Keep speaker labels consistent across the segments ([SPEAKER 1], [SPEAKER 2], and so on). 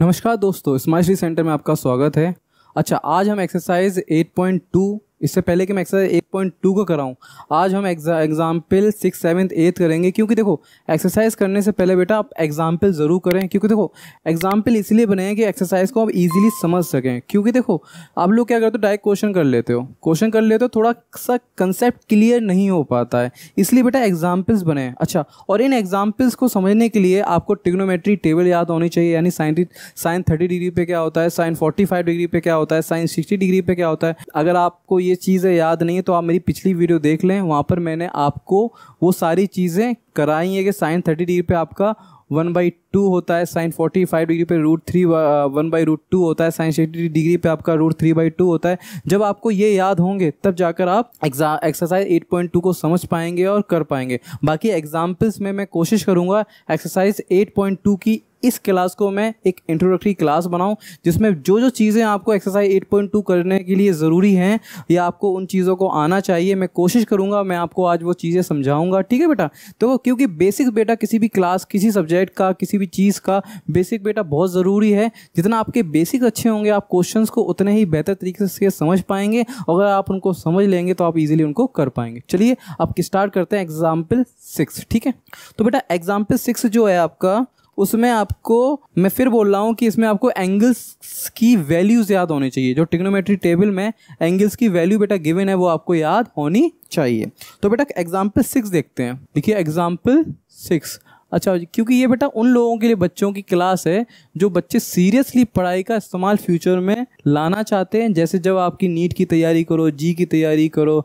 [SPEAKER 1] नमस्कार दोस्तों smart centre में आपका स्वागत है अच्छा आज हम एक्सरसाइज 8.2 इससे पहले कि मैं एक्सरसाइज एट पॉइंट टू को कराऊँ आज हम एग्जाम्पल सिक्स सेवन्थ एथ करेंगे क्योंकि देखो एक्सरसाइज करने से पहले बेटा आप एग्जाम्पल ज़रूर करें क्योंकि देखो एग्जाम्पल इसलिए बने हैं कि एक्सरसाइज को आप इजीली समझ सकें क्योंकि देखो आप लोग क्या करते हो डायरेक्ट क्वेश्चन कर लेते हो क्वेश्चन कर लेते हो थोड़ा सा कंसेप्ट क्लियर नहीं हो पाता है इसलिए बेटा एग्जाम्पल्स बने हैं अच्छा और इन एग्जाम्पल्स को समझने के लिए आपको टिग्नोमेट्री टेबल याद होनी चाहिए यानी साइन साइन थर्टी डिग्री पे क्या होता है साइन फोर्टी फाइव डिग्री पे क्या होता है साइन सिक्सटी डिग्री पे क्या होता है अगर आपको ये चीज़ें याद नहीं है तो आप मेरी पिछली वीडियो देख लें वहाँ पर मैंने आपको वो सारी चीज़ें कराई हैं कि साइन थर्टी डिग्री पे आपका वन बाई टू होता है साइन फोर्टी फाइव डिग्री पे root three one by root two होता है साइन सिक्सटी डिग्री पे आपका रूट थ्री बाई टू होता है जब आपको ये याद होंगे तब जाकर आप exam exercise eight point two को समझ पाएंगे और कर पाएंगे बाकी एग्जाम्पल्स में मैं कोशिश करूँगा एक्सरसाइज एट पॉइंट टू की इस क्लास को मैं एक इंट्रोडक्टरी क्लास बनाऊँ जिसमें जो जो चीज़ें आपको एक्सरसाइज 8.2 करने के लिए ज़रूरी हैं या आपको उन चीज़ों को आना चाहिए मैं कोशिश करूँगा मैं आपको आज वो चीज़ें समझाऊँगा ठीक है बेटा तो क्योंकि बेसिक बेटा किसी भी क्लास किसी सब्जेक्ट का किसी भी चीज़ का बेसिक बेटा बहुत ज़रूरी है जितना आपके बेसिक अच्छे होंगे आप क्वेश्चन को उतने ही बेहतर तरीके से समझ पाएंगे अगर आप उनको समझ लेंगे तो आप इजीली उनको कर पाएंगे चलिए आप स्टार्ट करते हैं एग्जाम्पल सिक्स ठीक है तो बेटा एग्जाम्पल सिक्स जो है आपका उसमें आपको मैं फिर बोल रहा हूँ कि इसमें आपको एंगल्स की वैल्यूज याद होनी चाहिए जो टिग्नोमेट्री टेबल में एंगल्स की वैल्यू बेटा गिवन है वो आपको याद होनी चाहिए तो बेटा एग्जाम्पल सिक्स देखते हैं देखिए एग्जाम्पल सिक्स अच्छा क्योंकि ये बेटा उन लोगों के लिए बच्चों की क्लास है जो बच्चे सीरियसली पढ़ाई का इस्तेमाल फ्यूचर में लाना चाहते हैं जैसे जब आपकी नीट की तैयारी करो जी की तैयारी करो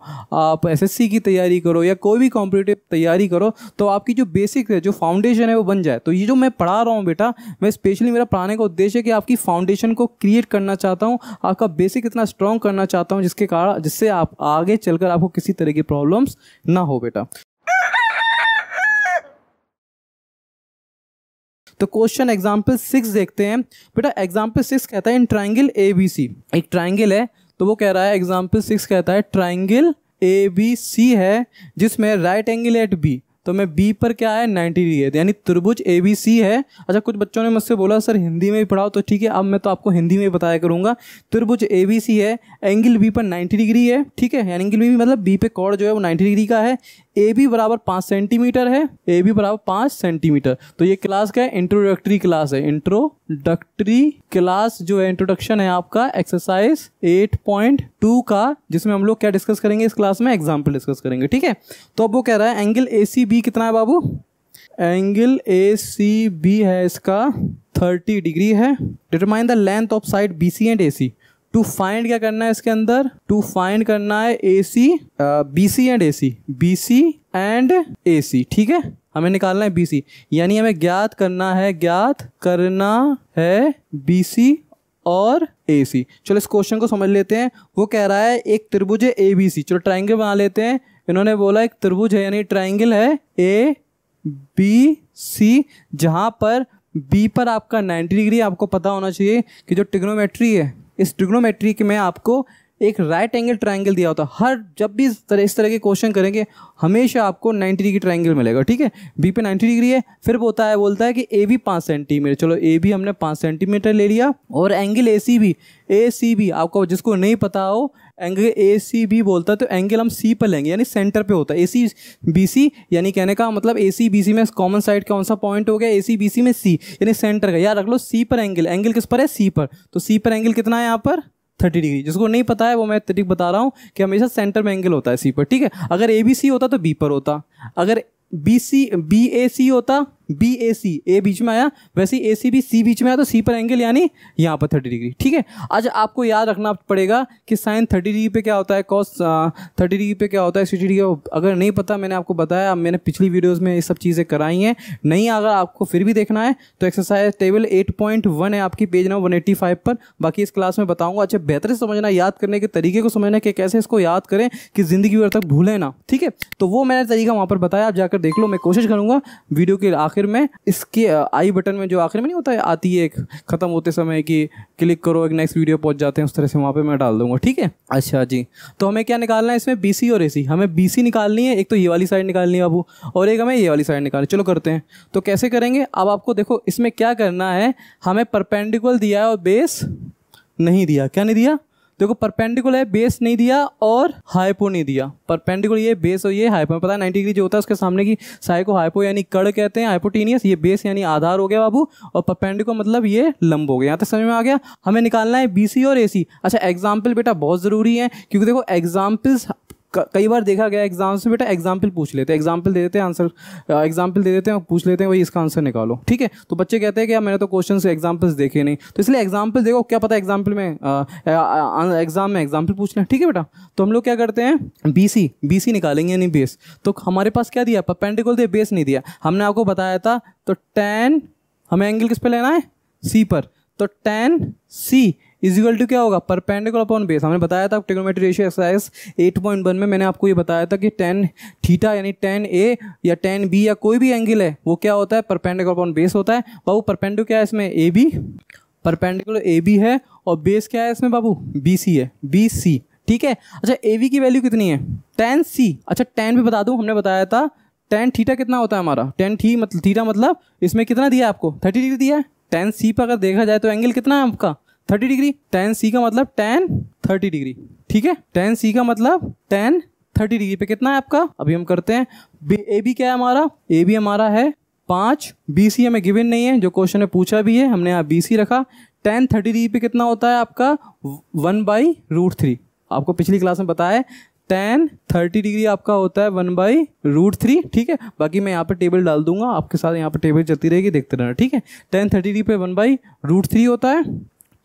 [SPEAKER 1] आप एसएससी की तैयारी करो या कोई भी कॉम्पिटेटिव तैयारी करो तो आपकी जो बेसिक है जो फाउंडेशन है वो बन जाए तो ये जो मैं पढ़ा रहा हूँ बेटा मैं स्पेशली मेरा पढ़ाने का उद्देश्य है कि आपकी फाउंडेशन को क्रिएट करना चाहता हूँ आपका बेसिक इतना स्ट्रॉन्ग करना चाहता हूँ जिसके कारण जिससे आप आगे चलकर आपको किसी तरह की प्रॉब्लम्स ना हो बेटा तो क्वेश्चन एग्जाम्पल सिक्स देखते हैं बेटा एग्जाम्पल सिक्स कहता है इन ट्राइंगल ए बी सी एक ट्राइंगल है तो वो कह रहा है एग्जाम्पल सिक्स कहता है ट्राइंगल ए बी सी है जिसमें राइट एंगल एट बी तो मैं बी पर क्या है नाइन्टी डिग्री है तो यानी त्रिभुज ए बी सी है अच्छा कुछ बच्चों ने मुझसे बोला सर हिंदी में भी पढ़ाओ तो ठीक है अब मैं तो आपको हिंदी में बताया करूँगा त्रिभुज ए बी सी है एंगल बी पर नाइन्टी डिग्री है ठीक है एंगल बी मतलब बी पे कॉर्ड जो है वो नाइन्टी डिग्री का है ए बी बराबर पाँच सेंटीमीटर है ए बी बराबर पाँच सेंटीमीटर तो ये क्लास क्या है इंट्रोडक्टरी क्लास है इंट्रोडक्टरी क्लास जो है इंट्रोडक्शन है आपका एक्सरसाइज 8.2 का जिसमें हम लोग क्या डिस्कस करेंगे इस क्लास में एग्जाम्पल डिस्कस करेंगे ठीक है तो अब वो कह रहा है एंगल ए सी बी कितना है बाबू एंगल ए सी बी है इसका 30 डिग्री है determine the length of side B C and A C to find क्या करना है इसके अंदर टू फाइंड करना है A C B C and A C B C and A C ठीक है हमें निकालना है बी सी यानी हमें ज्ञात करना है ज्ञात करना है बी सी और ए सी चलो इस क्वेश्चन को समझ लेते हैं वो कह रहा है एक त्रिभुज है ए बी सी चलो ट्राइंगल बना लेते हैं इन्होंने बोला एक त्रिभुज है यानी ट्राइंगल है ए बी सी जहाँ पर बी पर आपका 90 डिग्री आपको पता होना चाहिए कि जो टिग्नोमेट्री है इस ट्रिग्नोमेट्री में आपको एक राइट एंगल ट्राइंगल दिया होता है हर जब भी इस तरह इस तरह के क्वेश्चन करेंगे हमेशा आपको 90 डिग्री ट्राइंगल मिलेगा ठीक है बी पे 90 डिग्री है फिर बोलता है बोलता है कि ए भी पाँच सेंटीमीटर चलो ए भी हमने पाँच सेंटीमीटर ले लिया और एंगल ए सी भी ए सी भी आपको जिसको नहीं पता हो एंगल ए सी बी बोलता है तो एंगल हम सी पर लेंगे यानी सेंटर पे होता है ए सी बी सी यानी कहने का मतलब ए सी बी सी में कॉमन साइड कौन सा पॉइंट हो गया ए सी बी सी में सी यानी सेंटर का याद रख लो सी पर एंगल एंगल किस पर है सी पर तो सी पर एंगल कितना है यहाँ पर थर्टी डिग्री जिसको नहीं पता है वो मैं ट्रिक बता रहा हूँ कि हमेशा सेंटर में एंगल होता है सी पर ठीक है अगर ए बी सी होता तो बी पर होता अगर बी सी बी ए सी होता बी ए सी ए बीच में आया वैसे ए सी भी सी बीच में आया तो सी पर एंगल यानी यहाँ पर थर्टी डिग्री ठीक है आज आपको याद रखना पड़ेगा कि साइन थर्टी डिग्री पे क्या होता है कॉस थर्टी डिग्री पे क्या होता है सिक्सटी डिग्री अगर नहीं पता मैंने आपको बताया मैंने पिछली वीडियोज़ में ये सब चीज़ें कराई हैं नहीं अगर आपको फिर भी देखना है तो exercise table eight point one है आपकी page number one eighty five पर बाकी इस क्लास में बताऊँगा अच्छा बेहतर समझना याद करने के तरीके को समझना कि कैसे इसको याद करें कि ज़िंदगी भर तक भूलें ना ठीक है तो वो मैंने तरीका वहाँ पर बताया आप जाकर देख लो मैं कोशिश करूँगा वीडियो के आखिर आखिर में इसके आई बटन में जो आखिर में नहीं होता है आती है एक ख़त्म होते समय कि क्लिक करो एक नेक्स्ट वीडियो पहुंच जाते हैं उस तरह से वहां पे मैं डाल दूंगा ठीक है अच्छा जी तो हमें क्या निकालना है इसमें बी और ए हमें बी निकालनी है एक तो ये वाली साइड निकालनी है बाबू और एक हमें ये वाली साइड निकालनी चलो करते हैं तो कैसे करेंगे अब आपको देखो इसमें क्या करना है हमें परपेंडिकुलर दिया है और बेस नहीं दिया क्या नहीं दिया देखो परपेंडिकुलर है बेस नहीं दिया और हाइपो नहीं दिया परपेंडिकुलर ये बेस और ये हाइपो पता है नाइन्टी डिग्री जो होता है उसके सामने की साई को हाइपो यानी कड़ कहते हैं हाइपोटीनियस ये बेस यानी आधार हो गया बाबू और परपेंडिकुलर मतलब ये लंब हो गया यहाँ तक समझ में आ गया हमें निकालना है बी और ए अच्छा एग्जाम्पल बेटा बहुत ज़रूरी है क्योंकि देखो एग्जाम्पल्स कई बार देखा गया एग्जाम्स में बेटा एग्जाम्पल पूछ लेते हैं एग्जाम्पल दे देते हैं आंसर एग्जाम्पल दे देते हैं पूछ लेते हैं भाई इसका आंसर निकालो ठीक है तो बच्चे कहते हैं कि यार मैंने तो क्वेश्चन एग्जाम्पल्स देखे नहीं तो इसलिए एग्जाम्पल देखो क्या पता एग्जाम्पल में एग्जाम में एग्जाम्पल पूछना ठीक है बेटा तो हम लोग क्या करते हैं बी सी बी सी निकालेंगे यानी बेस तो हमारे पास क्या दिया पेंटिकल दिया बेस नहीं दिया हमने आपको बताया था तो टेन हमें एंगल किस पर लेना है सी पर तो टेन सी इजिकल टू क्या होगा परपेंडिकुलर अपॉन बेस हमने बताया था trigonometry ratio exercise eight point one में मैंने आपको ये बताया था कि टेन थीटा यानी टेन ए या टेन बी या कोई भी एंगल है वो क्या होता है परपेंडिकुलर अपॉन बेस होता है बाबू परपेंडिकुलर क्या है इसमें A B perpendicular A B है और बेस क्या है इसमें बाबू बी सी है बी सी ठीक है अच्छा ए बी की वैल्यू कितनी है टेन सी अच्छा टेन भी बता दूँ हमने बताया था टेन थीटा कितना होता है हमारा टेन थी मतलब थीटा मतलब इसमें कितना दिया आपको थर्टी डिग्री दिया है टेन सी पर अगर देखा जाए तो एंगल कितना है आपका थर्टी डिग्री टेन सी का मतलब टेन थर्टी डिग्री ठीक है टेन सी का मतलब टेन थर्टी डिग्री पे कितना है आपका अभी हम करते हैं ए बी क्या है हमारा ए बी हमारा है पाँच बी सी हमें गिवन नहीं है जो क्वेश्चन ने पूछा भी है हमने यहाँ बी सी रखा टेन थर्टी डिग्री पे कितना होता है आपका वन बाई रूट थ्री आपको पिछली क्लास में बताया टेन थर्टी डिग्री आपका होता है वन बाई रूट थ्री ठीक है बाकी मैं यहाँ पर टेबल डाल दूंगा आपके साथ यहाँ पर टेबल चलती रहेगी देखते रहना ठीक है टेन थर्टी डिग्री पे वन बाई रूट थ्री होता है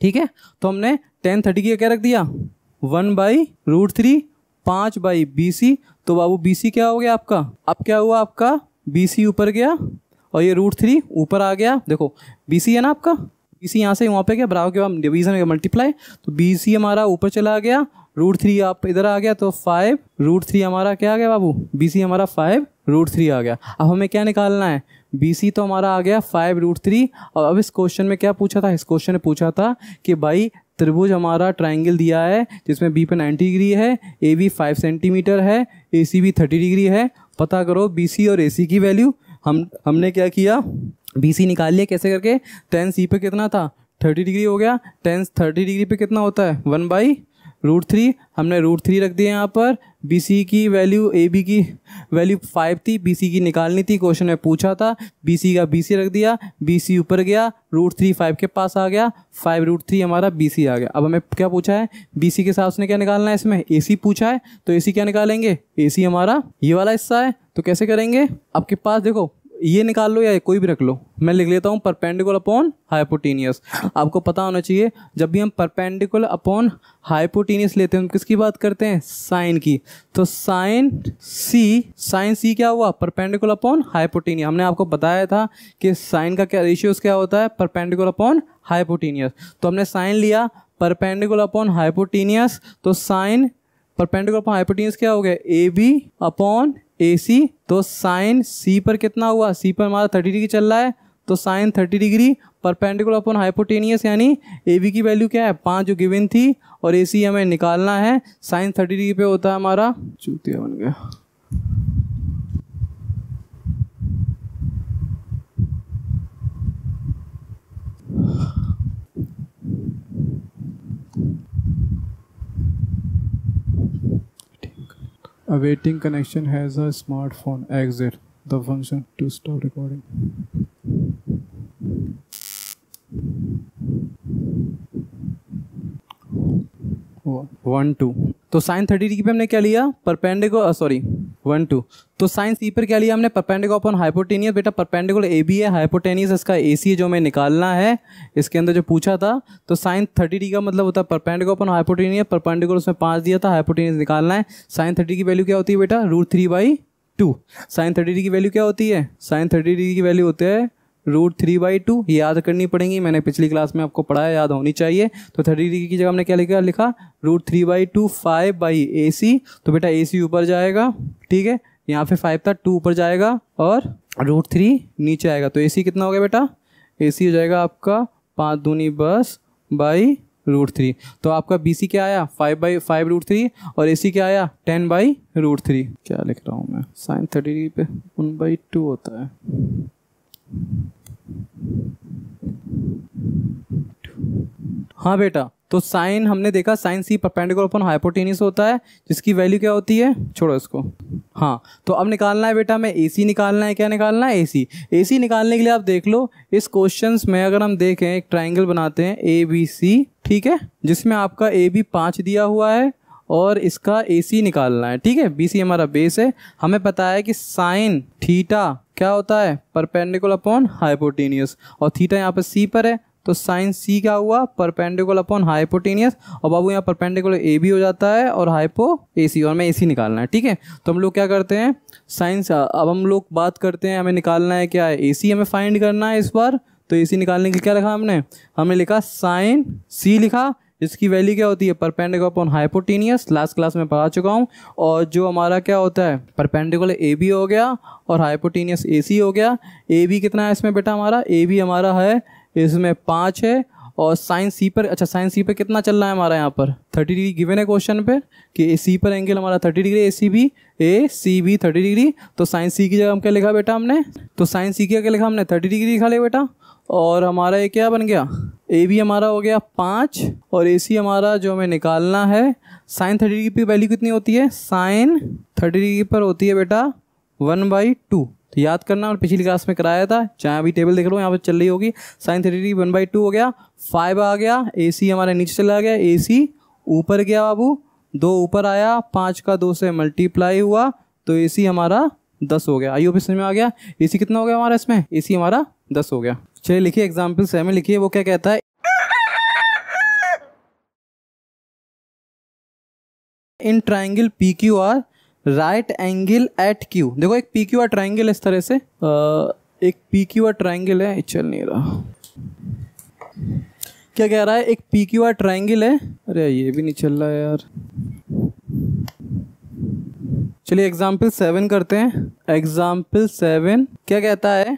[SPEAKER 1] ठीक है तो हमने टेन थर्टी क्या रख दिया वन बाई रूट थ्री पाँच बाई बी सी तो बाबू बी सी क्या हो गया आपका अब क्या हुआ आपका बी सी ऊपर गया और ये रूट थ्री ऊपर आ गया देखो बी सी है ना आपका बी सी यहाँ से वहाँ पे गया बराबर के बाद डिवीजन मल्टीप्लाई तो बी सी हमारा ऊपर चला गया रूट थ्री आप इधर आ गया तो फाइव रूट थ्री हमारा क्या आ गया बाबू बी सी हमारा फाइव रूट थ्री आ गया अब हमें क्या निकालना है बी सी तो हमारा आ गया फाइव रूट थ्री और अब इस क्वेश्चन में क्या पूछा था इस क्वेश्चन ने पूछा था कि भाई त्रिभुज हमारा ट्राइंगल दिया है जिसमें बी पे 90 डिग्री है ए बी फाइव सेंटीमीटर है ए सी भी थर्टी डिग्री है पता करो बी सी और ए सी की वैल्यू हम हमने क्या किया बी सी निकाल लिया कैसे करके टेन सी पे कितना था थर्टी डिग्री हो गया टेन थर्टी डिग्री पे कितना होता है वन बाई रूट थ्री हमने रूट थ्री रख दिया यहाँ पर बी सी की वैल्यू ए बी की वैल्यू फाइव थी बी सी की निकालनी थी क्वेश्चन में पूछा था बी सी का बी सी रख दिया बी सी ऊपर गया रूट थ्री फाइव के पास आ गया फाइव रूट थ्री हमारा बी सी आ गया अब हमें क्या पूछा है बी सी के साथ उसने क्या निकालना है इसमें ए सी पूछा है तो ए सी क्या निकालेंगे ए सी हमारा ये वाला हिस्सा है तो कैसे करेंगे आपके पास देखो ये निकाल लो या कोई भी रख लो मैं लिख लेता हूँ परपेंडिकुलर अपॉन हाइपोटीनियस आपको पता होना चाहिए जब भी हम परपेंडिकुलर अपॉन हाइपोटीनियस लेते हैं हम किसकी बात करते हैं साइन की तो साइन सी साइन सी क्या हुआ परपेंडिकुलर अपॉन हाइपोटीनियस हमने आपको बताया था कि साइन का क्या रेशियोज क्या होता है परपेंडिकुलर अपॉन हाइपोटीनियस तो हमने साइन लिया परपेंडिकुलर अपॉन हाइपोटीनियस तो साइन परपेंडिकुलर अपॉन हाइपोटीनियस क्या हो गया A B upon A C तो साइन सी पर कितना हुआ सी पर हमारा थर्टी डिग्री चल रहा है तो sine thirty degree perpendicular upon hypotenuse यानी ए बी की वैल्यू क्या है पाँच जो गिवन थी और ए सी हमें निकालना है साइन थर्टी डिग्री पे होता है हमारा चूतिया बन गया awaiting connection has a smartphone exit the function to stop recording one two तो साइन थर्टी डिग्री पे हमने क्या लिया परपेंडिकुलर सॉरी वन टू तो साइंस ई e पर क्या लिया हमने परपेंडिकुलर अपन हाइपोटेनियस बेटा परपेंडिकुलर ए बी है हाइपोटेनियस इसका ए सी है जो हमें निकालना है इसके अंदर जो पूछा था तो साइन थर्टी डी का मतलब होता है परपेंडिकुलर अपन हाइपोटेनियस परपेंडिकुलर उसमें पाँच दिया था हाइपोटेनियस निकालना है साइन थर्टी की वैल्यू क्या होती है बेटा root three by two sine thirty D की वैल्यू क्या होती है साइन थर्टी डी की वैल्यू होती है रूट थ्री बाई टू ये याद करनी पड़ेगी मैंने पिछली क्लास में आपको पढ़ाया याद होनी चाहिए तो थर्टी डिग्री की जगह हमने क्या लिखा लिखा root three by two five by A C तो बेटा ए सी ऊपर जाएगा ठीक है यहाँ पे फाइव था टू ऊपर जाएगा और रूट थ्री नीचे आएगा तो ए सी कितना हो गया बेटा ए सी हो जाएगा आपका पाँच दूनी बस बाई रूट थ्री तो आपका बी सी क्या आया five by five root three और ए सी क्या आया टेन बाई रूट थ्री क्या लिख रहा हूँ मैं साइन थर्टी डिग्री पे वन बाई टू होता है हाँ बेटा तो साइन हमने देखा sine C perpendicular upon hypotenuse होता है जिसकी वैल्यू क्या होती है छोड़ो इसको हाँ तो अब निकालना है बेटा हमें ए सी निकालना है क्या निकालना है ए सी ए सी निकालने के लिए आप देख लो इस क्वेश्चन में अगर हम देखें एक ट्राइंगल बनाते हैं ए बी सी ठीक है जिसमें आपका ए बी पाँच दिया हुआ है और इसका ए सी निकालना है ठीक है बी सी हमारा बेस है हमें पता है कि साइन थीटा क्या होता है परपेंडिकुलर अपॉन हाइपोटेनियस और थीटा यहाँ पर सी पर है तो साइन सी क्या हुआ परपेंडिकुलर अपॉन हाइपोटेनियस और बाबू यहाँ परपेंडिकुलर ए भी हो जाता है और हाइपो ए सी और हमें ए सी निकालना है ठीक है तो हम लोग क्या करते हैं साइंस अब हम लोग बात करते हैं हमें निकालना है क्या है ए सी हमें फाइंड करना है इस बार तो ए सी निकालने के क्या लिखा हमने हमने लिखा साइन सी लिखा इसकी वैल्यू क्या होती है perpendicular upon hypotenuse last class में पढ़ा चुका हूँ और जो हमारा क्या होता है परपेंडिकुलर ए बी हो गया और हाइपोटीनियस ए सी हो गया ए बी कितना है इसमें बेटा हमारा ए बी हमारा है इसमें पाँच है और साइन सी पर अच्छा साइन सी पर कितना चल रहा है हमारा यहाँ पर थर्टी डिग्री गिवन है क्वेश्चन पे कि ए सी पर एंगल हमारा थर्टी डिग्री ए सी भी A C B thirty degree तो साइन सी की जगह हम क्या लिखा बेटा हमने तो साइन सी की जगह लिखा हमने थर्टी डिग्री लिखा ले बेटा और हमारा ये क्या बन गया ए बी हमारा हो गया पाँच और ए सी हमारा जो हमें निकालना है साइन थर्टी डिग्री की वैल्यू कितनी होती है साइन थर्टी डिग्री पर होती है बेटा वन बाई टू तो याद करना और पिछली क्लास में कराया था चाहे अभी टेबल देख लो यहाँ पर चल रही होगी sine thirty degree one by two हो गया फाइव आ गया ए सी हमारे नीचे चला गया ए सी ऊपर गया बाबू दो ऊपर आया पाँच का दो से मल्टीप्लाई हुआ तो ए सी हमारा दस हो गया आई ओ समझ में आ गया ए सी कितना हो गया हमारा इसमें ए सी हमारा दस हो गया चलिए लिखिए एग्जाम्पल सेवन लिखिए वो क्या कहता है in triangle P Q R right angle at Q देखो एक पी क्यू आर ट्राइंगल इस तरह से आ, एक पी क्यू आर ट्राइंगल है चल नहीं रहा क्या कह रहा है एक पी क्यू आर ट्राइंगल है अरे ये भी नहीं चल रहा है यार चलिए एग्जाम्पल सेवन करते हैं एग्जाम्पल सेवन क्या कहता है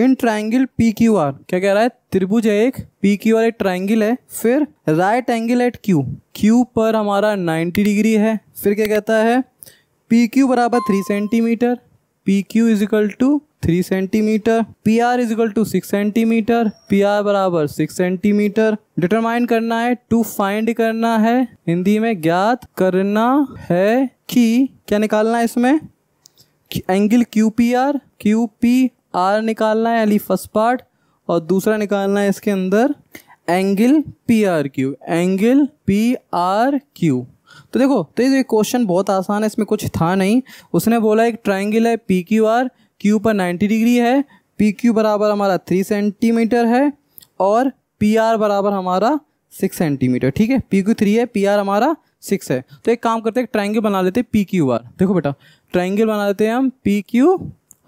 [SPEAKER 1] in triangle P Q R क्या कह रहा है त्रिभुज है एक पी क्यू आर एक ट्राइंगल है फिर right angle at Q Q पर हमारा नाइन्टी डिग्री है फिर क्या कहता है पी क्यू बराबर three centimetre P Q equal to three centimetre P R equal to six centimetre P R बराबर सिक्स सेंटीमीटर डिटरमाइन करना है टू फाइंड करना है हिंदी में ज्ञात करना है कि क्या निकालना है इसमें angle Q P R Q P R निकालना है यानी फर्स्ट पार्ट और दूसरा निकालना है इसके अंदर angle P R Q angle P R Q तो देखो तो ये क्वेश्चन बहुत आसान है इसमें कुछ था नहीं उसने बोला एक ट्राइंगल है पी क्यू आर क्यू पर 90 डिग्री है पी क्यू बराबर हमारा थ्री सेंटीमीटर है और पी आर बराबर हमारा सिक्स सेंटीमीटर ठीक है पी क्यू थ्री है पी आर हमारा सिक्स है तो एक काम करते हैं ट्राइंगल बना लेते हैं पी क्यू आर देखो बेटा ट्राइंगल बना लेते हैं हम पी क्यू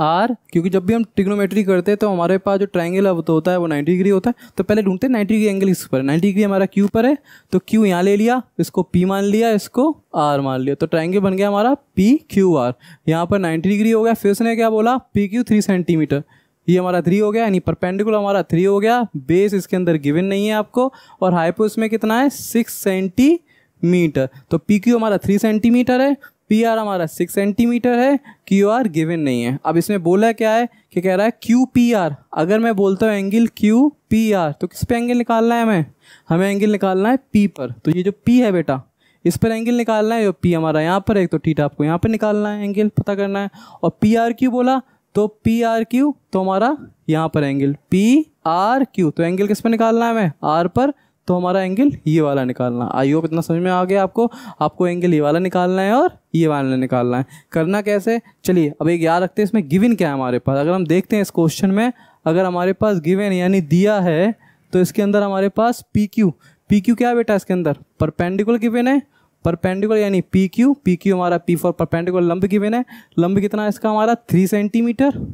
[SPEAKER 1] आर क्योंकि जब भी हम ट्रिग्नोमेट्री करते हैं तो हमारे पास जो ट्राइंगल अब तो होता है वो 90 डिग्री होता है तो पहले ढूंढते हैं 90 डिग्री एंगल इस पर 90 डिग्री हमारा क्यू पर है तो क्यू यहाँ ले लिया इसको पी मान लिया इसको आर मान लिया तो ट्राइंगल बन गया हमारा पी क्यू आर यहाँ पर नाइन्टी डिग्री हो गया फिर उसने क्या बोला पी क्यू थ्री सेंटीमीटर ये हमारा थ्री हो गया यानी परपेंडिकुलर हमारा थ्री हो गया बेस इसके अंदर गिवन नहीं है आपको और हाइपो इसमें कितना है सिक्स सेंटी मीटर तो पी क्यू हमारा थ्री सेंटीमीटर है पी आर हमारा सिक्स सेंटीमीटर है क्यू आर गिविन नहीं है अब इसमें बोला क्या है कि कह रहा है क्यू पी आर अगर मैं बोलता हूँ एंगल क्यू पी आर तो किस पे एंगल निकालना है हमें हमें एंगल निकालना है पी पर तो ये जो पी है बेटा इस पर एंगल निकालना है जो पी हमारा यहाँ पर है तो ठीक आपको यहाँ पर निकालना है एंगल पता करना है और पी आर क्यू बोला तो पी आर क्यू तो हमारा यहाँ पर एंगल पी आर क्यू तो एंगल किस पर निकालना है हमें आर पर तो हमारा एंगल ये वाला निकालना आई होप इतना समझ में आ गया आपको आपको एंगल ये वाला निकालना है और ये वाला निकालना है करना कैसे चलिए अब एक याद रखते हैं इसमें गिविन क्या है हमारे पास अगर हम देखते हैं इस क्वेश्चन में अगर हमारे पास गिविन यानी दिया है तो इसके अंदर हमारे पास पी क्यू पी क्यू क्या बेटा इसके अंदर परपेंडिकुलर गिविन है परपेंडिकुलर यानी पी क्यू पी क्यू हमारा पी फोर परपेंडिकुलर लंब गिविन है लंब कितना है इसका हमारा थ्री सेंटीमीटर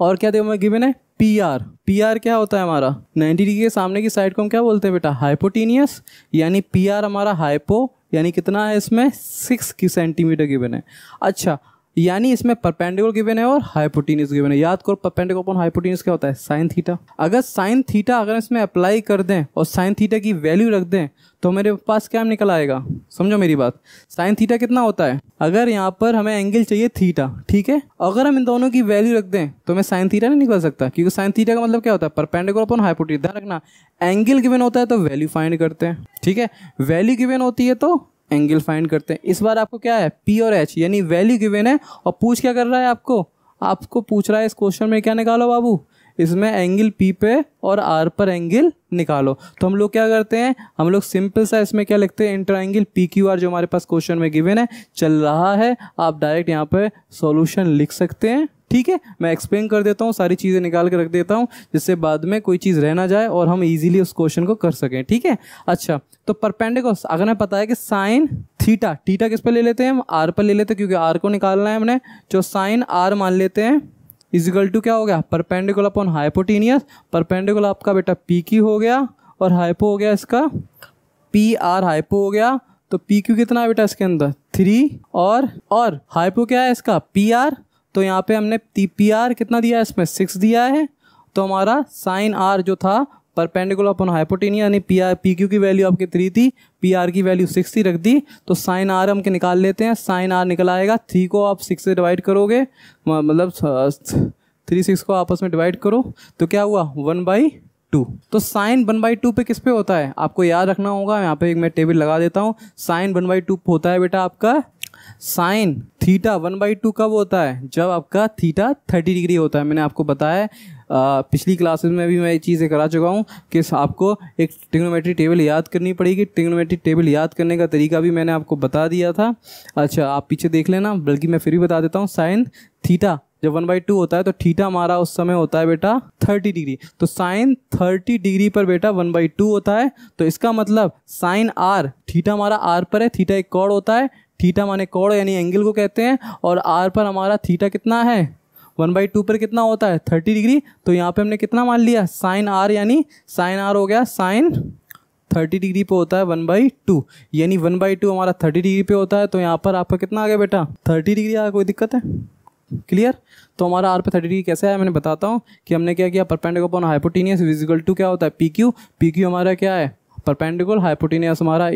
[SPEAKER 1] और क्या देखो हमें गिविन है पी आर पी आर क्या होता है हमारा नाइन्टी डिग्री के सामने की साइड को हम क्या बोलते हैं बेटा हाइपोटीनियस यानी पी आर हमारा हाइपो यानी कितना है इसमें सिक्स की सेंटीमीटर की बने अच्छा यानी इसमें परपेंडिकुलर गिवन है और हाइपोटीनिस गिवन है याद करो परपेंडिकुलर अपॉन हाइपोटीनिस क्या होता है साइन थीटा अगर साइन थीटा अगर इसमें अप्लाई कर दें और साइन थीटा की वैल्यू रख दें तो मेरे पास क्या निकल आएगा समझो मेरी बात साइन थीटा कितना होता है अगर यहाँ पर हमें एंगल चाहिए थीटा ठीक है अगर हम इन दोनों की वैल्यू रख दें तो मैं साइन थीटा नहीं निकल सकता क्योंकि साइन थीटा का मतलब क्या होता है परपेंडिकुलर अपॉन हाइपोटीनिस ध्यान रखना एंगल गिवन होता है तो वैल्यू फाइंड करते हैं ठीक है वैल्यू गिवन होती है तो एंगल फाइंड करते हैं इस बार आपको क्या है पी और एच यानी वैल्यू गिवेन है और पूछ क्या कर रहा है आपको आपको पूछ रहा है इस क्वेश्चन में क्या निकालो बाबू इसमें एंगल पी पे और आर पर एंगल निकालो तो हम लोग क्या करते हैं हम लोग सिंपल सा इसमें क्या लिखते हैं inter angle P Q R जो हमारे पास क्वेश्चन में गिवन है चल रहा है आप डायरेक्ट यहाँ पर सॉल्यूशन लिख सकते हैं ठीक है मैं एक्सप्लेन कर देता हूँ सारी चीज़ें निकाल के रख देता हूँ जिससे बाद में कोई चीज़ रहना जाए और हम इजीली उस क्वेश्चन को कर सकें ठीक है अच्छा तो परपेंडिकोस अगर हमें पता है कि साइन थीटा थीटा किस पर ले लेते हैं हम आर पर ले लेते हैं क्योंकि आर को निकालना है हमने जो साइन आर मान लेते हैं इजिकल टू क्या हो गया परपेंडिकुलर अपॉन हाइपोटीनियस परपेंडिकुलर आपका बेटा पी क्यू हो गया और हाइपो हो गया इसका पी आर हाइपो हो गया तो पी क्यू कितना है बेटा इसके अंदर थ्री और और हाइपो क्या है इसका पी आर तो यहाँ पे हमने पी आर कितना दिया है इसमें सिक्स दिया है तो हमारा साइन आर जो था परपेंडिकुलर अपन हाइपोटेनिया यानी पी आर पी क्यू की वैल्यू आपकी थ्री थी पी आर की वैल्यू सिक्स थी रख दी तो साइन आर हम के निकाल लेते हैं साइन आर निकल आएगा थ्री को आप सिक्स से डिवाइड करोगे मतलब थ्री सिक्स को आपस में डिवाइड करो तो क्या हुआ वन बाई टू तो साइन वन बाई टू पे किस पे होता है आपको याद रखना होगा यहाँ पे एक मैं टेबल लगा देता हूँ साइन वन बाई टू होता है बेटा आपका sine theta one by two कब होता है जब आपका थीटा थर्टी डिग्री होता है मैंने आपको बताया पिछली क्लासेस में भी मैं ये चीज़ें करा चुका हूँ कि आपको एक टिग्नोमेट्री टेबल याद करनी पड़ेगी टिग्नोमेट्री टेबल याद करने का तरीका भी मैंने आपको बता दिया था अच्छा आप पीछे देख लेना बल्कि मैं फिर भी बता देता हूँ साइन थीटा जब वन बाई टू होता है तो थीटा हमारा उस समय होता है बेटा थर्टी डिग्री तो साइन थर्टी डिग्री पर बेटा वन बाई टू होता है तो इसका मतलब साइन आर थीटा हमारा आर पर है थीटा एक कौड़ होता है थीटा माने कौड़ यानी एंगल को कहते हैं और आर पर हमारा थीटा कितना है वन बाई टू पर कितना होता है थर्टी डिग्री तो यहाँ पे हमने कितना मान लिया साइन आर यानी साइन आर हो गया साइन थर्टी डिग्री पे होता है वन बाई टू यानी वन बाई टू हमारा थर्टी डिग्री पे होता है तो यहाँ पर आपका कितना आ गया बेटा थर्टी डिग्री आ गया कोई दिक्कत है क्लियर तो हमारा आर पे थर्टी डिग्री कैसे आया मैंने बताता हूँ कि हमने क्या किया perpendicular upon hypotenuse equal to क्या होता है पी क्यू पी क्यू हमारा क्या है परपेंडिकुलर हाइपोटीनियस हमारा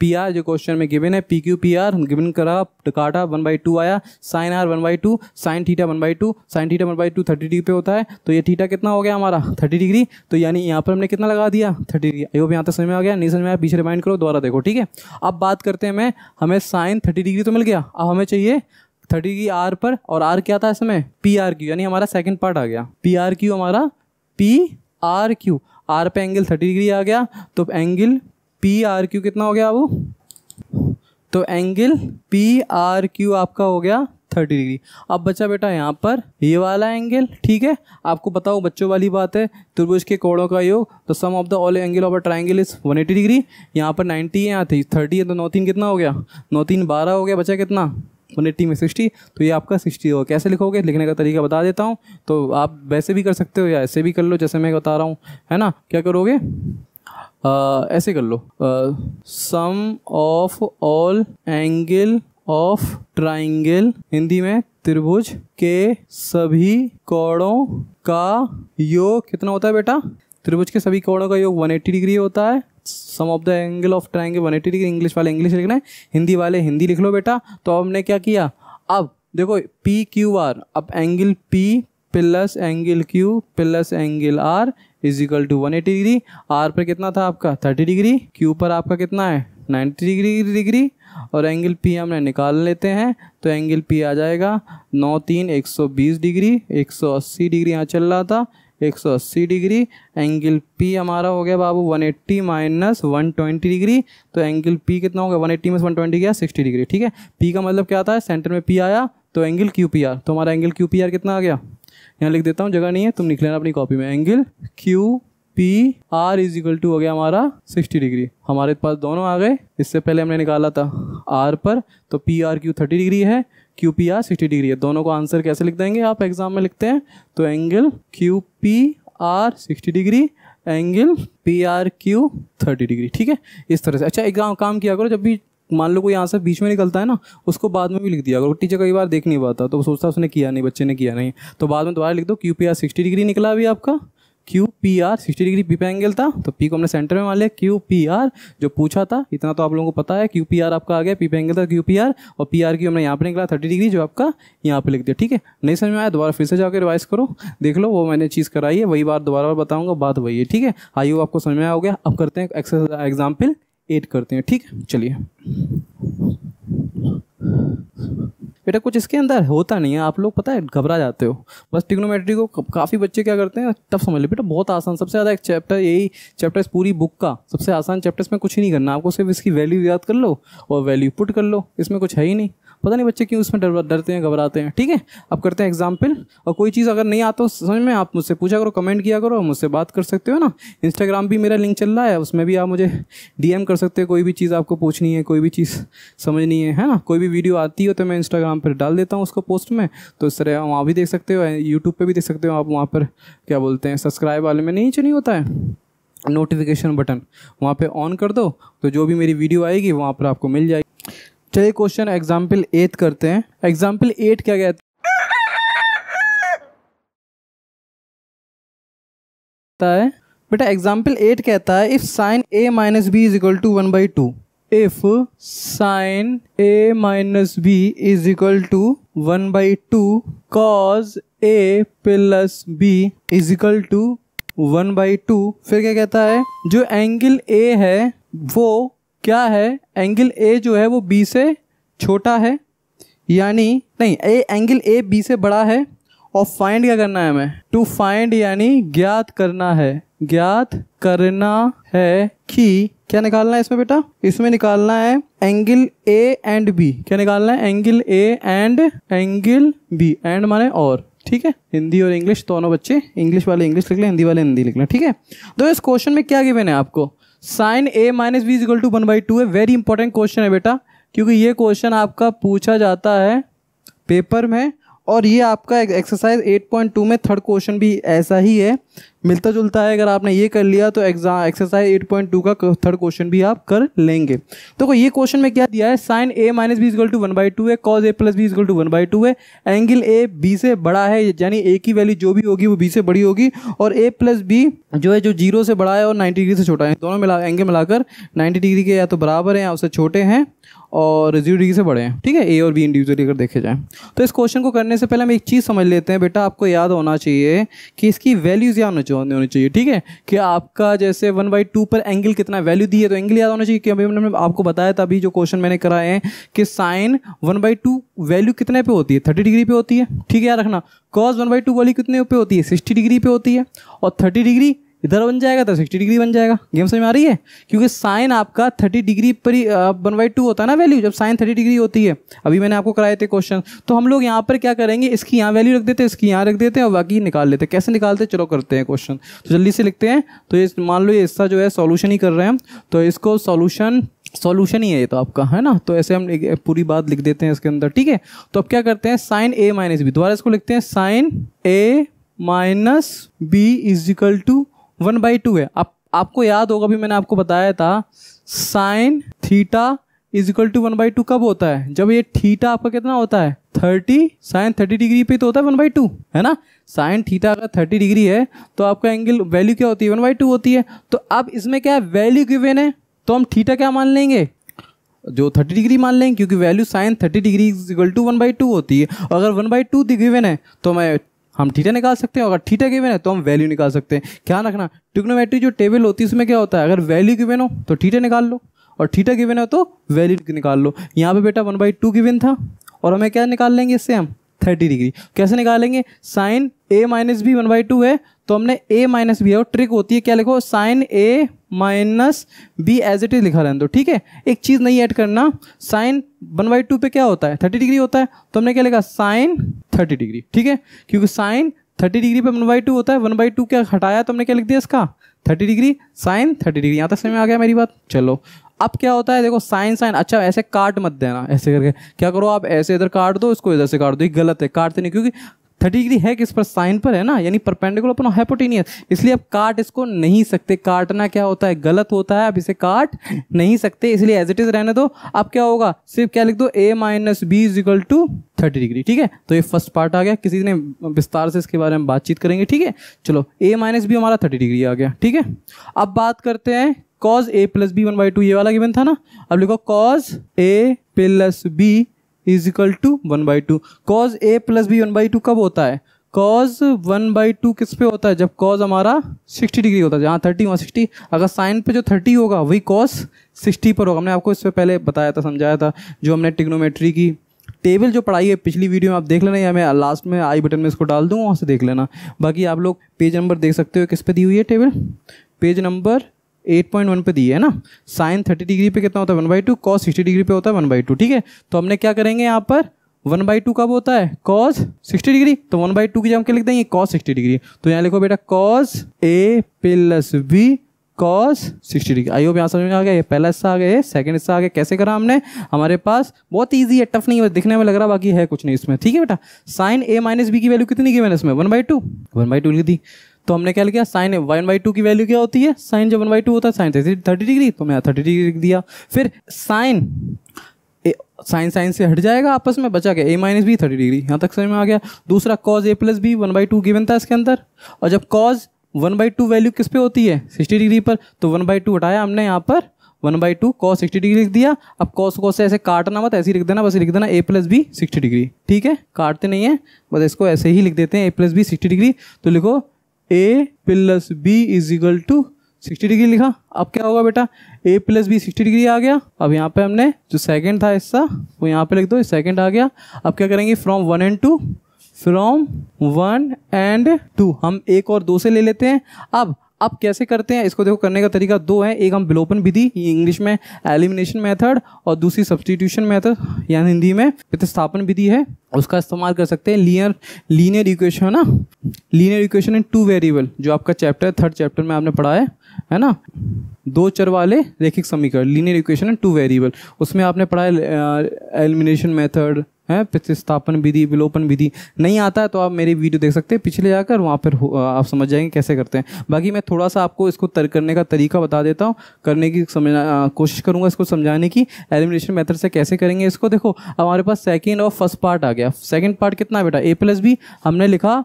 [SPEAKER 1] पी आर जो क्वेश्चन में गिवन है P Q P R given करा काटा वन बाई टू आया sine R one by two sine theta one by two sine theta one by two thirty degree पे होता है तो ये थीटा कितना हो गया हमारा थर्टी डिग्री तो यानी यहाँ पर हमने कितना लगा दिया थर्टी डिग्री आई होप यहाँ तक समझ में आ गया नहीं समझ में आया पीछे रिमाइंड करो दोबारा देखो ठीक है अब बात करते हैं मैं हमें साइन थर्टी डिग्री तो मिल गया अब हमें चाहिए थर्टी डिग्री आर पर और आर क्या था इसमें पी आर क्यू यानी हमारा सेकेंड पार्ट आ गया पी आर क्यू हमारा पी आर क्यू आर पे एंगल थर्टी डिग्री आ गया तो एंगल पी आर क्यू कितना हो गया वो तो एंगल पी आर क्यू आपका हो गया थर्टी डिग्री अब बच्चा बेटा यहाँ पर ये वाला एंगल ठीक है आपको बताओ बच्चों वाली बात है त्रिभुज के कोणों का योग तो sum of the all angle of a triangle is eighty degree यहाँ पर नाइन्टी है यहाँ थी थर्टी है तो नौ तीन कितना हो गया नौ तीन बारह हो गया बच्चा कितना वन एट्टी में सिक्सटी तो ये आपका सिक्सटी होगा कैसे लिखोगे लिखने का तरीका बता देता हूँ तो आप वैसे भी कर सकते हो या ऐसे भी कर लो जैसे मैं बता रहा हूँ है ना क्या करोगे ऐसे कर लो sum of all angle of triangle Hindi में त्रिभुज के सभी कोणों का योग कितना होता है बेटा त्रिभुज के सभी कोणों का योग 180 डिग्री होता है sum of the angle of triangle one eighty degree English वाले इंग्लिश लिखना है हिंदी वाले हिंदी लिख लो बेटा तो अब हमने क्या किया अब देखो पी क्यू आर अब angle P plus angle Q plus angle R is equal to one eighty degree R पर कितना था आपका थर्टी डिग्री क्यू पर आपका कितना है नाइन्टी डिग्री डिग्री और एंगल पी हमने निकाल लेते हैं तो एंगल पी आ जाएगा नौ तीन एक सौ बीस डिग्री एक सौ अस्सी डिग्री यहाँ चल रहा था 180 डिग्री एंगल पी हमारा हो गया बाबू 180 माइनस ट्वेंटी डिग्री तो एंगल पी कितना हो गया वन एट्टी माइनस वन गया 60 डिग्री ठीक है पी का मतलब क्या आता है सेंटर में पी आया तो एंगल क्यू पी आर तो हमारा एंगल क्यू पी आर कितना आ गया यहाँ लिख देता हूँ जगह नहीं है तुम लिख लेना अपनी कॉपी में angle Q P R is equal to हो गया हमारा 60 डिग्री हमारे पास दोनों आ गए इससे पहले हमने निकाला था आर पर तो P R Q thirty degree है Q P R sixty degree है दोनों को आंसर कैसे लिख देंगे आप एग्जाम में लिखते हैं तो angle Q P R sixty degree angle P R Q thirty degree ठीक है इस तरह से अच्छा एग्जाम काम किया करो जब भी मान लो कोई आंसर बीच में निकलता है ना उसको बाद में भी लिख दिया करो टीचर कई बार देख नहीं पाता तो सोचता उसने किया नहीं बच्चे ने किया नहीं तो बाद में दोबारा लिख दो Q P R sixty degree निकला अभी आपका Q P R sixty degree P पे एंगल था तो पी को हमने सेंटर में मान लिया क्यू पी आर जो पूछा था इतना तो आप लोगों को पता है क्यू पी आर आपका आ गया पी पे एंगल था क्यू पी आर और पी आर की हमने यहाँ पे निकला थर्टी डिग्री जो आपका यहाँ पे लिख दिया ठीक है नहीं समझ में आया दोबारा फिर से जाकर रिवाइज करो देख लो वो मैंने चीज़ कराई है वही बार दोबारा बताऊँगा बात वही है ठीक है आई वो आपको समझ में आ गया अब करते हैं एक्सरसाइज एग्जाम्पल एड करते हैं ठीक है चलिए बेटा कुछ इसके अंदर होता नहीं है आप लोग पता है घबरा जाते हो बस टिग्नोमेट्री को काफ़ी बच्चे क्या करते हैं टफ समझ लो बेटा बहुत आसान सबसे ज़्यादा एक चैप्टर यही चैप्टर इस पूरी बुक का सबसे आसान चैप्टर इसमें कुछ ही नहीं करना आपको सिर्फ इसकी वैल्यू याद कर लो और वैल्यू पुट कर लो इसमें कुछ है ही नहीं पता नहीं बच्चे क्यों उसमें डर डरते हैं घबराते हैं ठीक है अब करते हैं एग्जाम्पल और कोई चीज़ अगर नहीं आता समझ में आप मुझसे पूछा करो कमेंट किया करो मुझसे बात कर सकते हो ना इंस्टाग्राम भी मेरा लिंक चल रहा है उसमें भी आप मुझे डीएम कर सकते हो कोई भी चीज़ आपको पूछनी है कोई भी चीज़ समझनी है है ना कोई भी वीडियो आती हो तो मैं इंस्टाग्राम पर डाल देता हूँ उसको पोस्ट में तो इस तरह वहाँ भी देख सकते हो यूट्यूब पर भी देख सकते हो आप वहाँ पर क्या बोलते हैं सब्सक्राइब वाले में नीचे नहीं होता है नोटिफिकेशन बटन वहाँ पे ऑन कर दो तो जो भी मेरी वीडियो आएगी वहाँ पर आपको मिल जाएगी चलिए क्वेश्चन एग्जाम्पल एट करते हैं एग्जाम्पल एट क्या कहते है बेटा एग्जाम्पल एट कहता है if sine A minus B is equal to one by two if sine A minus B is equal to one by two cos A plus B is equal to one by two फिर क्या कहता है जो angle A है वो क्या है angle ए जो है वो बी से छोटा है यानी नहीं ए एंगल ए बी से बड़ा है और फाइंड क्या करना है हमें टू फाइंड यानी ज्ञात करना है ज्ञात करना है कि क्या निकालना है इसमें बेटा इसमें निकालना है एंगल ए एंड बी क्या निकालना है angle A and angle B and माने और ठीक है हिंदी और इंग्लिश दोनों बच्चे इंग्लिश वाले इंग्लिश लिख लें हिंदी वाले हिंदी लिख लें ठीक है तो इस क्वेश्चन में क्या गिवन है आपको sine A minus B equal to one by two है वेरी इंपॉर्टेंट क्वेश्चन है बेटा क्योंकि ये क्वेश्चन आपका पूछा जाता है पेपर में और ये आपका एक्सरसाइज 8.2 में थर्ड क्वेश्चन भी ऐसा ही है मिलता जुलता है अगर आपने ये कर लिया तो एग्जाम एक्सरसाइज 8.2 का थर्ड क्वेश्चन भी आप कर लेंगे देखो तो ये क्वेश्चन में क्या दिया है sine A minus B equal to one by two है cos A plus B equal to one by two है एंगल ए बी से बड़ा है यानी ए की वैल्यू जो भी होगी वो बी से बड़ी होगी और ए प्लस बी जो है जो जीरो से बड़ा है और नाइन्टी डिग्री से छोटा है दोनों मिला एंगल मिलाकर नाइन्टी डिग्री के या तो बराबर हैं या उससे छोटे हैं और डिग्री से बड़े हैं ठीक है ए और बी इंडिविजुअली अगर देखे जाए तो इस क्वेश्चन को करने से पहले हम एक चीज़ समझ लेते हैं बेटा आपको याद होना चाहिए कि इसकी वैल्यूज़ याद होनी होनी चाहिए ठीक है कि आपका जैसे वन बाई टू पर एंगल कितना वैल्यू दी है तो एंगल याद होना चाहिए क्योंकि हमने आपको बताया था अभी जो क्वेश्चन मैंने कराए हैं कि sine one by two value कितने पे होती है थर्टी डिग्री पे होती है ठीक है याद रखना कॉज वन बाई टू वाली कितने पे होती है सिक्सटी डिग्री पे होती है और थर्टी डिग्री इधर बन जाएगा तो सिक्सटी डिग्री बन जाएगा गेम समझ में आ रही है क्योंकि साइन आपका थर्टी डिग्री पर ही वन बाई टू होता है ना वैल्यू जब साइन थर्टी डिग्री होती है अभी मैंने आपको कराए थे क्वेश्चन तो हम लोग यहाँ पर क्या करेंगे इसकी यहाँ वैल्यू रख देते हैं इसकी यहाँ रख देते हैं और बाकी निकाल लेते हैं कैसे निकालते चलो करते हैं क्वेश्चन तो जल्दी से लिखते हैं तो ये मान लो ये हिस्सा जो है सॉल्यूशन ही कर रहे हैं तो इसको सोल्यूशन सोल्यूशन ही है ये तो आपका है ना तो ऐसे हम पूरी बात लिख देते हैं इसके अंदर ठीक है तो अब क्या करते हैं साइन ए माइनस बी दोबारा इसको लिखते हैं sine A minus B is equal to one by two है आप आपको याद होगा भी मैंने आपको बताया था sine theta is equal to one by two कब होता है जब ये थीटा आपका कितना होता है थर्टी साइन थर्टी डिग्री पे तो होता है वन बाई टू है ना साइन थीटा अगर थर्टी डिग्री है तो आपका एंगल वैल्यू क्या होती है वन बाई टू होती है तो अब इसमें क्या है वैल्यू गिवेन है तो हम थीटा क्या मान लेंगे जो थर्टी डिग्री मान लेंगे क्योंकि value sine thirty degree is equal to one by two होती है अगर वन बाई टू गिवेन है तो मैं हम थीटा निकाल सकते हैं अगर थीटा गिवन है तो हम वैल्यू निकाल सकते हैं क्या रखना टिक्नोमेट्री जो टेबल होती है उसमें क्या होता है अगर वैल्यू गिवन हो तो थीटा निकाल लो और थीटा गिवन हो तो वैल्यू निकाल लो यहाँ पे बेटा वन बाई टू गिवन था और हमें क्या निकाल लेंगे इससे हम थर्टी डिग्री कैसे निकालेंगे sine A minus B one by two है तो हमने ए माइनस बी है और ट्रिक होती है क्या लिखो sine A minus B as it is लिखा रहे तो ठीक है एक चीज़ नहीं ऐड करना साइन वन बाई टू पर क्या होता है थर्टी डिग्री होता है तो हमने क्या लिखा साइन थर्टी डिग्री ठीक है क्योंकि साइन थर्टी डिग्री पे वन बाई टू होता है वन बाई टू क्या हटाया तो हमने क्या लिख दिया इसका thirty degree sine thirty degree यहाँ तक समय आ गया मेरी बात चलो अब क्या होता है देखो साइन साइन अच्छा ऐसे काट मत देना ऐसे करके क्या करो आप ऐसे इधर काट दो इसको इधर से काट दो ये गलत है काटते नहीं क्योंकि थर्टी डिग्री है किस पर साइन पर है ना यानी परपेंडिकुलर अपना हाइपोटेनियस इसलिए आप काट इसको नहीं सकते काटना क्या होता है गलत होता है आप इसे काट नहीं सकते इसलिए एज इट इज रहने दो अब क्या होगा सिर्फ क्या लिख दो A minus B is equal to thirty degree ठीक है तो ये फर्स्ट पार्ट आ गया किसी ने विस्तार से इसके बारे में बातचीत करेंगे ठीक है चलो ए माइनस बी हमारा थर्टी डिग्री आ गया ठीक है अब बात करते हैं cos A plus B one by two ये वाला गिवन था ना अब लिखो cos A plus B is equal to one by two cos A plus B one by two कब होता है कॉज वन बाई टू किस पे होता है जब कॉज हमारा सिक्सटी डिग्री होता है जहाँ थर्टी वहाँ सिक्सटी अगर साइन पे जो थर्टी होगा वही कॉज सिक्सटी पर होगा हमने आपको इस पर पहले बताया था समझाया था जो हमने टिग्नोमेट्री की टेबल जो पढ़ाई है पिछली वीडियो में आप देख लेना या मैं लास्ट में आई बटन में इसको डाल दूँ वहाँ से देख लेना बाकी आप लोग पेज नंबर देख सकते हो किस पे दी हुई है table page number eight point one पे दी है ना साइन थर्टी डिग्री पे कितना होता है one by two cos sixty degree पे होता है वन बाई टू ठीक है तो हमने क्या करेंगे यहाँ पर वन बाई टू कब होता है कॉस सिक्सटी डिग्री तो वन बाई टू की जगह हम क्या लिख देंगे कॉस सिक्सटी डिग्री तो यहाँ लिखो बेटा cos A plus B cos sixty degree I hope यहाँ समझ में आ गया पहला हिस्सा आ गया ये सेकंड हिस्सा आ गया कैसे करा हमने हमारे पास बहुत ईजी है टफ नहीं है दिखने में लग रहा बाकी है कुछ नहीं इसमें ठीक है बेटा साइन ए माइनस बी की वैल्यू कितनी की मैंने इसमें one by two one by two लिख दी तो हमने क्या लिखा साइन वन बाई टू की वैल्यू क्या होती है साइन जब वन बाई टू होता है साइन थर्टी डिग्री तो मैं थर्टी डिग्री लिख दिया फिर साइन साइन साइन से हट जाएगा आपस में बचा गया A minus B thirty degree यहाँ तक समझ में आ गया दूसरा cos A plus B one by two given था इसके अंदर और जब cos one by two value किस पे होती है सिक्सटी डिग्री पर तो वन बाई टू हटाया हमने यहाँ पर one by two cos sixty degree लिख दिया अब कॉस कॉस से ऐसे काटना मत ऐसे लिख देना बस लिख देना A plus B sixty degree ठीक है काटते नहीं है बस इसको ऐसे ही लिख देते हैं A plus B sixty degree तो लिखो A plus B is equal to sixty degree लिखा अब क्या होगा बेटा A plus B sixty degree आ गया अब यहाँ पे हमने जो सेकंड था हिस्सा वो यहाँ पे लिख दो सेकंड आ गया अब क्या करेंगे from one and two from one and two हम एक और दो से ले लेते हैं अब अब कैसे करते हैं इसको देखो करने का तरीका दो है एक हम विलोपन विधि इंग्लिश में एलिमिनेशन मेथड और दूसरी सब्सटीट्यूशन मेथड यानी हिंदी में प्रतिस्थापन विधि है उसका इस्तेमाल कर सकते हैं लीनियर लीनियर इक्वेशन है ना linear equation in two variable जो आपका चैप्टर थर्ड चैप्टर में आपने पढ़ा है है ना दो चर वाले रेखिक समीकरण linear equation and two variable उसमें आपने पढ़ा है एलिमिनेशन मेथड है प्रतिस्थापन विधि विलोपन विधि नहीं आता है तो आप मेरी वीडियो देख सकते हैं पिछले जाकर वहाँ पर आप समझ जाएंगे कैसे करते हैं बाकी मैं थोड़ा सा आपको इसको तर करने का तरीका बता देता हूँ करने की समझना कोशिश करूँगा इसको समझाने की एलिमिनेशन मेथड से कैसे करेंगे इसको देखो हमारे पास सेकेंड और फर्स्ट पार्ट आ गया सेकेंड पार्ट कितना बेटा ए प्लस बी हमने लिखा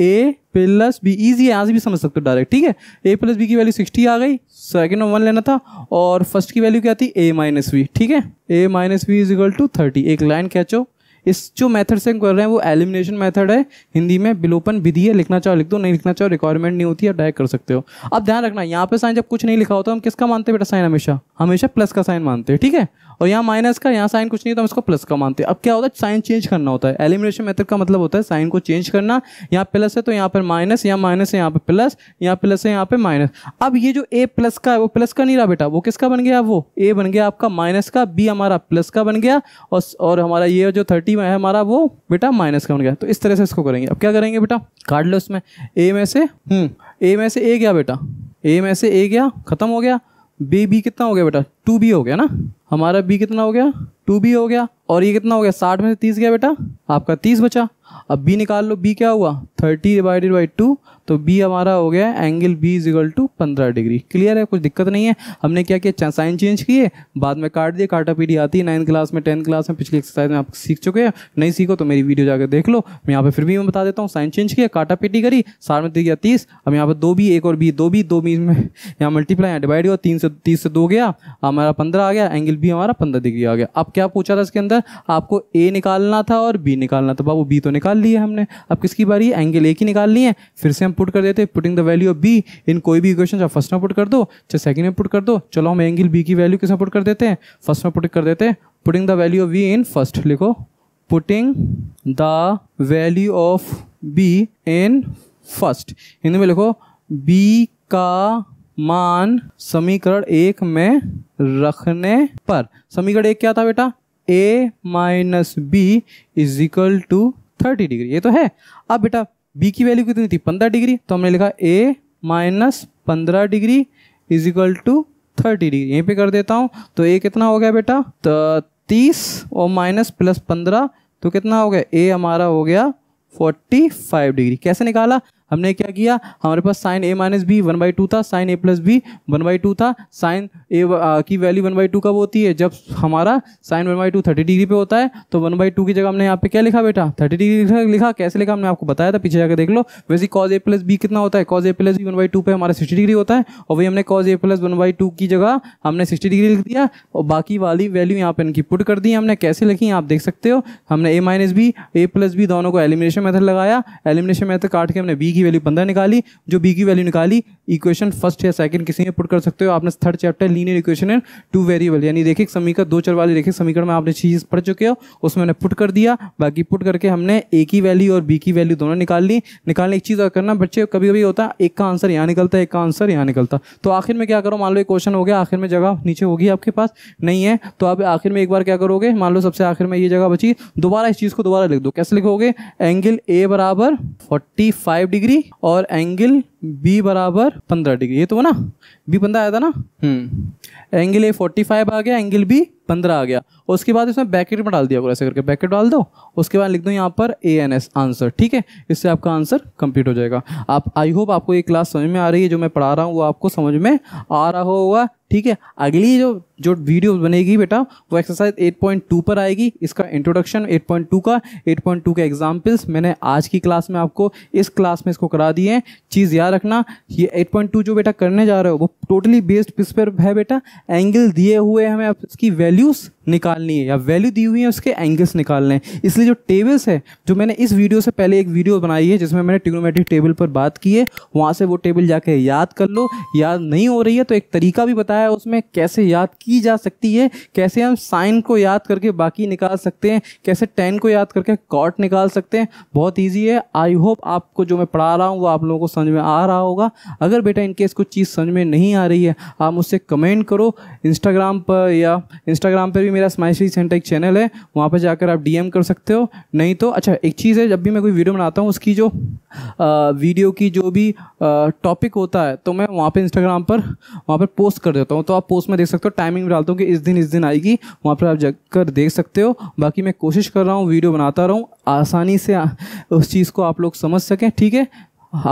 [SPEAKER 1] ए प्लस बी ईजी है यहाँ से भी समझ सकते हो डायरेक्ट ठीक है ए प्लस बी की वैल्यू सिक्सटी आ गई सेकेंड में वन लेना था और फर्स्ट की वैल्यू क्या थी ए माइनस बी ठीक है A minus B is equal to thirty एक लाइन कैचो इस जो मेथड से हम कर रहे हैं वो एलिमिनेशन मेथड है हिंदी में बिलोपन विधि है लिखना चाहो लिख दो नहीं लिखना चाहो रिक्वायरमेंट नहीं होती है डायरेक्ट कर सकते हो अब ध्यान रखना यहाँ पे साइन जब कुछ नहीं लिखा होता हम किसका मानते हैं बेटा साइन हमेशा हमेशा प्लस का साइन मानते हैं ठीक है और यहाँ माइनस का यहाँ साइन कुछ नहीं तो हम इसको प्लस का मानते हैं अब क्या होता है साइन चेंज करना होता है एलिमिनेशन मेथड का मतलब होता है साइन को चेंज करना यहाँ प्लस है तो यहाँ पर माइनस यहाँ माइनस है यहाँ पर प्लस यहाँ प्लस है यहाँ पर माइनस अब ये जो ए प्लस का है वो प्लस का नहीं रहा बेटा वो किसका बन गया वो ए बन गया आपका माइनस का बी हमारा प्लस का बन गया और और हमारा ये जो थर्टी है हमारा वो बेटा माइनस का बन गया तो इस तरह से इसको करेंगे अब क्या करेंगे बेटा काट लो इसमें ए में से ए हम्म, में से ए गया बेटा ए में से ए गया खत्म हो गया बी बी कितना हो गया बेटा टू बी हो गया ना हमारा बी कितना हो गया टू बी हो गया और ये कितना हो गया साठ में से तीस गया बेटा आपका तीस बचा अब बी निकाल लो बी क्या हुआ थर्टी डिवाइडेड बाई टू तो बी हमारा हो गया angle B is equal to पंद्रह डिग्री क्लियर है कुछ दिक्कत नहीं है हमने क्या किया साइन चेंज किए बाद में काट दिए काटा पीढ़ी आती है नाइन्थ क्लास में टेंथ क्लास में पिछली एक्सरसाइज में आप सीख चुके हैं नहीं सीखो तो मेरी वीडियो जाकर देख लो मैं यहाँ पे फिर भी मैं बता देता हूँ साइन चेंज किया काटा पीटी करी साठ में गया तीस अब यहाँ पर दो बी एक और बी दो बी दो बी में यहाँ मल्टीप्लाई यहाँ डिवाइड हुआ तीन से तीस से दो गया हमारा पंद्रह आ गया एंगल बी हमारा पंद्रह डिग्री आ गया अब क्या पूछा था इसके अंदर आपको ए निकालना था और बी निकालना था बाबू बी तो निकाल निकाल लिए हमने अब किसकी बारी है एंगल ए की निकाल लिए फिर से हम पुट कर देते हैं putting the value of B in कोई भी इक्वेशन चाहे फर्स्ट में पुट कर दो चाहे सेकंड में पुट कर दो चलो हम एंगल बी की वैल्यू किस पुट कर देते हैं फर्स्ट में पुट कर देते हैं putting the value of B in first लिखो putting the value of B in first Hindi में लिखो बी का मान समीकरण एक में रखने पर समीकरण एक क्या था बेटा A minus B is equal to thirty degree ये तो है अब बेटा बी की वैल्यू कितनी थी पंद्रह डिग्री तो हमने लिखा ए माइनस पंद्रह degree is equal to thirty degree यहीं पे कर देता हूँ तो ए कितना हो गया बेटा तो तीस और माइनस प्लस पंद्रह तो कितना हो गया ए हमारा हो गया फोर्टी फाइव डिग्री कैसे निकाला हमने क्या किया हमारे पास sine A minus B one by two था sine A plus B one by two था साइन ए की वैल्यू वन बाई टू कब होती है जब हमारा sine one by two thirty degree पे होता है तो वन बाई टू की जगह हमने यहाँ पे क्या लिखा बेटा थर्टी डिग्री लिखा कैसे लिखा हमने आपको बताया था पीछे जाकर देख लो वैसे कॉज ए प्लस बी कितना होता है cos A plus B one by two पे हमारा सिक्सटी डिग्री होता है और वही हमने cos A plus one by two की जगह हमने सिक्सटी डिग्री लिख दिया और बाकी वाली वैल्यू यहाँ पे इनकी पुट कर दी हमने कैसे लिखी आप देख सकते हो हमने A minus B A plus B दोनों को एलिमिनेशन मेथड लगाया एलिमिनेशन मेथड काट के हमने बी की वैल्यू पंद्रह निकाली जो बी की वैल्यू निकाली इक्वेशन फर्स्ट या सेकंड किसी में पुट कर सकते हो आपने third chapter linear equation and two variable यानी देखिए समीकरण दो चर वाले देखिए समीकरण में आपने चीज़ पढ़ चुके हो उसमें मैंने पुट कर दिया बाकी पुट करके हमने ए की वैल्यू और बी की वैल्यू दोनों निकाल ली निकालने एक चीज़ और करना बच्चे कभी कभी होता एक का आंसर यहाँ निकलता है एक का आंसर यहाँ निकलता तो आखिर में क्या करो मान लो एक क्वेश्चन हो गया आखिर में जगह नीचे होगी आपके पास नहीं है तो आप आखिर में एक बार क्या करोगे मान लो सबसे आखिर में ये जगह बची दोबारा इस चीज़ को दोबारा लिख दो कैसे लिखोगे एंगल ए बराबर फोर्टी डिग्री डिग्री और एंगल बी बराबर पंद्रह डिग्री ये तो ना बी पंद्रह आया था ना hmm angle A forty five आ गया एंगल बी पंद्रह आ गया और उसके बाद इसमें बैकेट में डाल दिया ऐसे करके बैकेट डाल दो उसके बाद लिख दो यहाँ पर ए एन एस आंसर ठीक है इससे आपका आंसर कंप्लीट हो जाएगा आप आई होप आपको ये क्लास समझ में आ रही है जो मैं पढ़ा रहा हूँ वो आपको समझ में आ रहा होगा ठीक है अगली जो जो वीडियो बनेगी बेटा वो एक्सरसाइज 8.2 पर आएगी इसका इंट्रोडक्शन 8.2 का 8.2 के एग्जाम्पल्स मैंने आज की क्लास में आपको इस क्लास में इसको करा दिए हैं चीज़ याद याद रखना ये 8.2 जो बेटा करने जा रहे हो वो टोटली बेस्ड किस पर है बेटा एंगल दिए हुए हमें इसकी वैल्यूज़ निकालनी है या वैल्यू दी हुई है उसके एंगल्स निकालने हैं इसलिए जो टेबल्स है जो मैंने इस वीडियो से पहले एक वीडियो बनाई है जिसमें मैंने ट्रिग्नोमेट्रिक टेबल पर बात की है वहाँ से वो टेबल जाके याद कर लो याद नहीं हो रही है तो एक तरीका भी बताया है उसमें कैसे याद की जा सकती है कैसे हम साइन को याद करके बाकी निकाल सकते हैं कैसे टेन को याद करके कॉट निकाल सकते हैं बहुत ईजी है आई होप आपको जो मैं पढ़ा रहा हूँ वो आप लोगों को समझ में आ रहा होगा अगर बेटा इनकेस कुछ चीज़ समझ में नहीं आ रही है आप मुझसे कमेंट करो इंस्टाग्राम पर या इंस्टाग्राम पर भी मेरा स्माइल सेंटर एक चैनल है वहाँ पर जाकर आप डीएम कर सकते हो नहीं तो अच्छा एक चीज़ है जब भी मैं कोई वीडियो बनाता हूँ उसकी जो आ, वीडियो की जो भी टॉपिक होता है तो मैं वहाँ पर इंस्टाग्राम पर वहाँ पर पोस्ट कर देता हूँ तो आप पोस्ट में देख सकते हो टाइमिंग भी डालता हूँ कि इस दिन इस दिन आएगी वहाँ पर आप जाकर देख सकते हो बाकी मैं कोशिश कर रहा हूँ वीडियो बनाता रहूँ आसानी से उस चीज़ को आप लोग समझ सकें ठीक है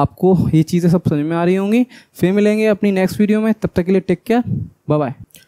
[SPEAKER 1] आपको ये चीज़ें सब समझ में आ रही होंगी फिर मिलेंगे अपनी नेक्स्ट वीडियो में तब तक के लिए टेक केयर बाय बाय